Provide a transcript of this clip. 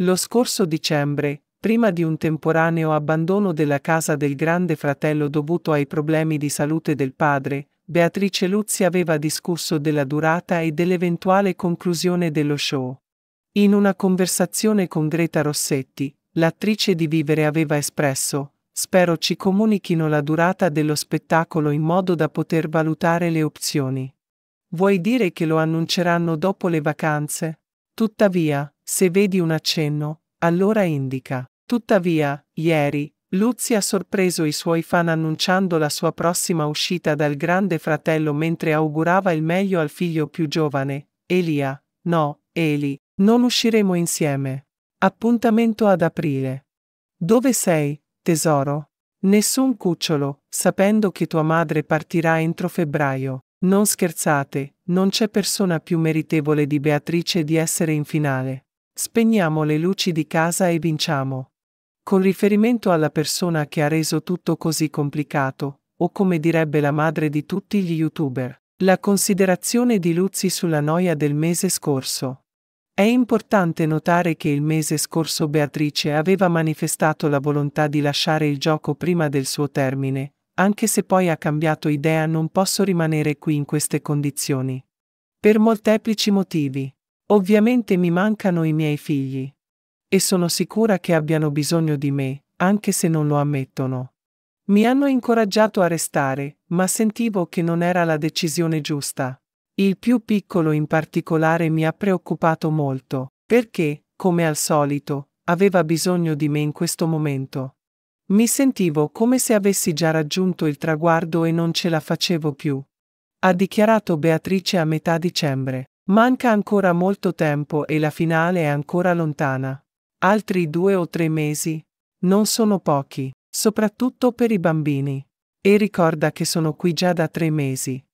Lo scorso dicembre, prima di un temporaneo abbandono della casa del grande fratello dovuto ai problemi di salute del padre, Beatrice Luzzi aveva discusso della durata e dell'eventuale conclusione dello show. In una conversazione con Greta Rossetti, l'attrice di Vivere aveva espresso Spero ci comunichino la durata dello spettacolo in modo da poter valutare le opzioni. Vuoi dire che lo annunceranno dopo le vacanze? Tuttavia, se vedi un accenno, allora indica. Tuttavia, ieri, Luzzi ha sorpreso i suoi fan annunciando la sua prossima uscita dal Grande Fratello mentre augurava il meglio al figlio più giovane, Elia. No, Eli, non usciremo insieme. Appuntamento ad aprile. Dove sei, tesoro? Nessun cucciolo, sapendo che tua madre partirà entro febbraio. Non scherzate, non c'è persona più meritevole di Beatrice di essere in finale. Spegniamo le luci di casa e vinciamo. Con riferimento alla persona che ha reso tutto così complicato, o come direbbe la madre di tutti gli youtuber, la considerazione di Luzzi sulla noia del mese scorso. È importante notare che il mese scorso Beatrice aveva manifestato la volontà di lasciare il gioco prima del suo termine, anche se poi ha cambiato idea non posso rimanere qui in queste condizioni. Per molteplici motivi. Ovviamente mi mancano i miei figli. E sono sicura che abbiano bisogno di me, anche se non lo ammettono. Mi hanno incoraggiato a restare, ma sentivo che non era la decisione giusta. Il più piccolo in particolare mi ha preoccupato molto, perché, come al solito, aveva bisogno di me in questo momento. Mi sentivo come se avessi già raggiunto il traguardo e non ce la facevo più. Ha dichiarato Beatrice a metà dicembre. Manca ancora molto tempo e la finale è ancora lontana. Altri due o tre mesi. Non sono pochi, soprattutto per i bambini. E ricorda che sono qui già da tre mesi.